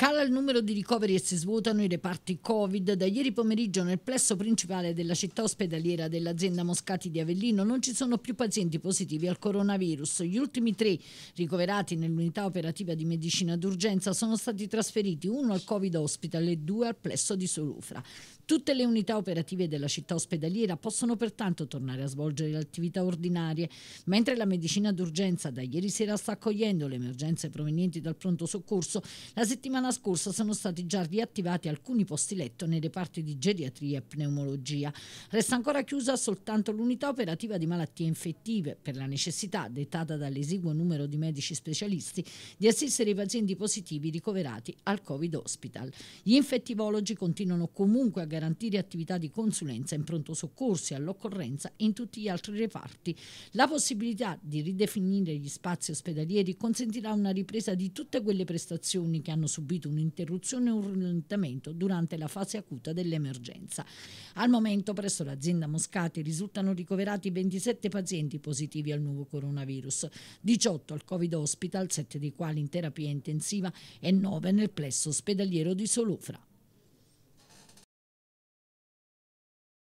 Cala il numero di ricoveri e si svuotano i reparti Covid. Da ieri pomeriggio nel plesso principale della città ospedaliera dell'azienda Moscati di Avellino non ci sono più pazienti positivi al coronavirus. Gli ultimi tre ricoverati nell'unità operativa di medicina d'urgenza sono stati trasferiti uno al Covid Hospital e due al plesso di Solufra. Tutte le unità operative della città ospedaliera possono pertanto tornare a svolgere le attività ordinarie, mentre la medicina d'urgenza da ieri sera sta accogliendo le emergenze provenienti dal pronto soccorso. La settimana settimana scorsa sono stati già riattivati alcuni posti letto nei reparti di geriatria e pneumologia. Resta ancora chiusa soltanto l'unità operativa di malattie infettive per la necessità, dettata dall'esiguo numero di medici specialisti, di assistere i pazienti positivi ricoverati al Covid Hospital. Gli infettivologi continuano comunque a garantire attività di consulenza in pronto soccorso e all'occorrenza in tutti gli altri reparti. La possibilità di ridefinire gli spazi ospedalieri consentirà una ripresa di tutte quelle prestazioni che hanno subito subito un'interruzione e un rallentamento durante la fase acuta dell'emergenza. Al momento presso l'azienda Moscati risultano ricoverati 27 pazienti positivi al nuovo coronavirus, 18 al Covid Hospital, 7 dei quali in terapia intensiva e 9 nel plesso ospedaliero di Solufra.